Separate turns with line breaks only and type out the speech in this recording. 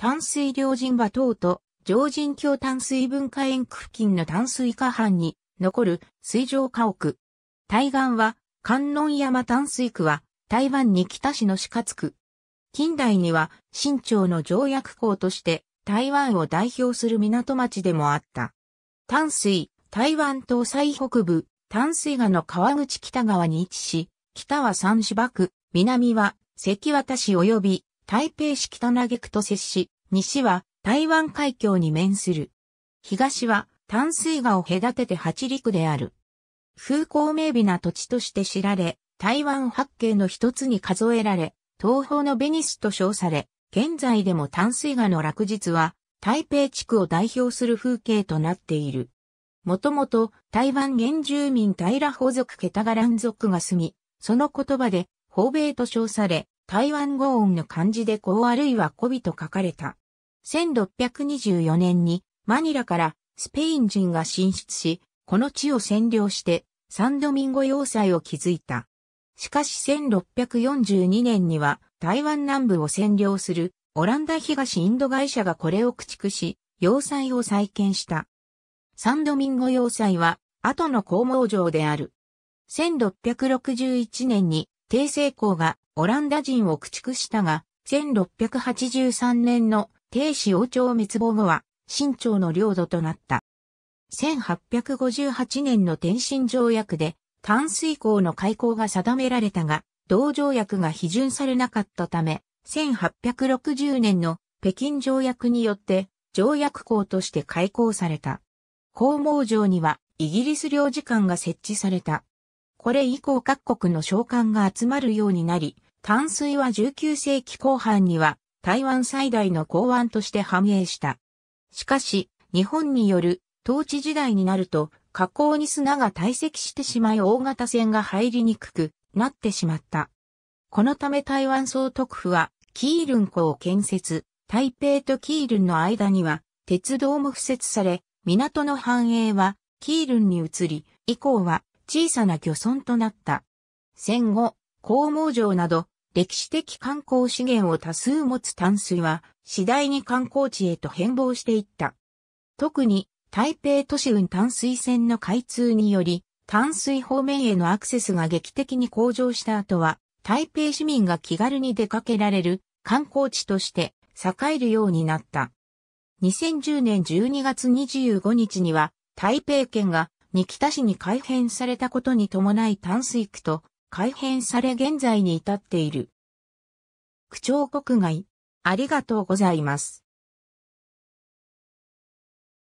淡水両人は等と、常人橋淡水文化園区付近の淡水河畔に残る水上家屋。対岸は、観音山淡水区は、台湾に北市の四活区。近代には、新朝の条約港として、台湾を代表する港町でもあった。淡水、台湾東最北部、淡水河の川口北側に位置し、北は三芝区、南は関渡市及び台北市北投区と接し、西は台湾海峡に面する。東は淡水河を隔てて八陸である。風光明媚な土地として知られ、台湾八景の一つに数えられ、東方のベニスと称され、現在でも淡水河の落日は、台北地区を代表する風景となっている。もともと台湾原住民平法族ケタガラン族が住み、その言葉で、方米と称され、台湾語音の漢字でこうあるいはこびと書かれた。1624年にマニラからスペイン人が進出し、この地を占領してサンドミンゴ要塞を築いた。しかし1642年には台湾南部を占領するオランダ東インド会社がこれを駆逐し、要塞を再建した。サンドミンゴ要塞は後の工網城である。1661年に帝政公がオランダ人を駆逐したが、1683年の帝氏王朝滅亡後は、清朝の領土となった。1858年の天津条約で、淡水港の開港が定められたが、同条約が批准されなかったため、1860年の北京条約によって、条約港として開港された。工網上には、イギリス領事館が設置された。これ以降各国の召喚が集まるようになり、淡水は19世紀後半には台湾最大の港湾として繁栄した。しかし、日本による統治時代になると、河口に砂が堆積してしまい大型船が入りにくくなってしまった。このため台湾総督府は、キールン港を建設、台北とキールンの間には、鉄道も敷設され、港の繁栄は、キールンに移り、以降は、小さな漁村となった。戦後、工網場など、歴史的観光資源を多数持つ淡水は、次第に観光地へと変貌していった。特に、台北都市運淡水線の開通により、淡水方面へのアクセスが劇的に向上した後は、台北市民が気軽に出かけられる観光地として栄えるようになった。2010年12月25日には、台北県が、に北市に改編されたことに伴い淡水区と改変され現在に至っている。区長国外、ありがとうございます。